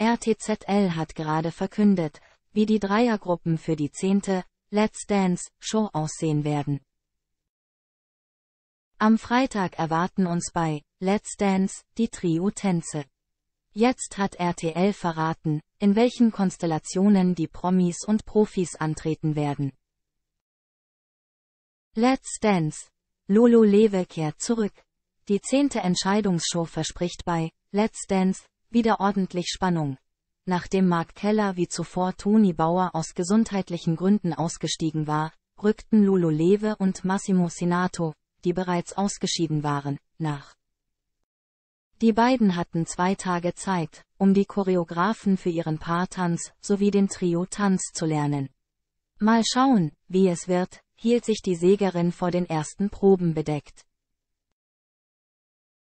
RTZL hat gerade verkündet, wie die Dreiergruppen für die zehnte Let's Dance Show aussehen werden. Am Freitag erwarten uns bei Let's Dance die Trio-Tänze. Jetzt hat RTL verraten, in welchen Konstellationen die Promis und Profis antreten werden. Let's Dance. Lolo Lewe kehrt zurück. Die zehnte Entscheidungsshow verspricht bei Let's Dance wieder ordentlich Spannung. Nachdem Mark Keller wie zuvor Toni Bauer aus gesundheitlichen Gründen ausgestiegen war, rückten Lulu Lewe und Massimo Senato, die bereits ausgeschieden waren, nach. Die beiden hatten zwei Tage Zeit, um die Choreografen für ihren Paartanz sowie den Trio-Tanz zu lernen. Mal schauen, wie es wird, hielt sich die Sägerin vor den ersten Proben bedeckt.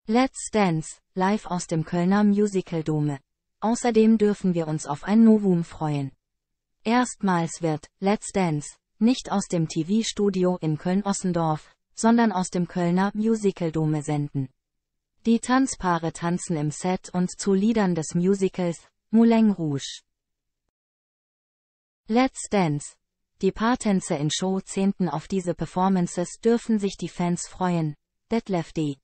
Let's Dance, live aus dem Kölner Musical Dome. Außerdem dürfen wir uns auf ein Novum freuen. Erstmals wird Let's Dance nicht aus dem TV-Studio in Köln-Ossendorf, sondern aus dem Kölner Musical Dome senden. Die Tanzpaare tanzen im Set und zu Liedern des Musicals Moulin Rouge. Let's Dance. Die Paartänze in Show 10. Auf diese Performances dürfen sich die Fans freuen. Detlef D.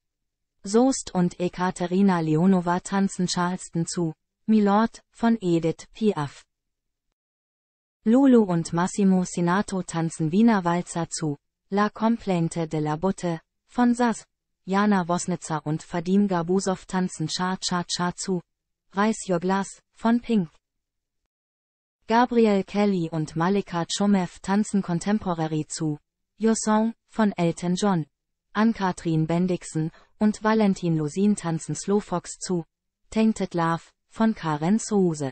Soest und Ekaterina Leonova tanzen Charleston zu, Milord, von Edith Piaf. Lulu und Massimo Sinato tanzen Wiener Walzer zu, La Complainte de la Butte, von Sass, Jana Wosnitzer und Fadim Gabusov tanzen Cha-Cha-Cha zu, Reis Your Glass, von Pink. Gabriel Kelly und Malika Chomev tanzen Contemporary zu, Your Song, von Elton John. Ann-Kathrin Bendixen und Valentin Lusin tanzen Slowfox zu. Tainted Love von Karen Souse.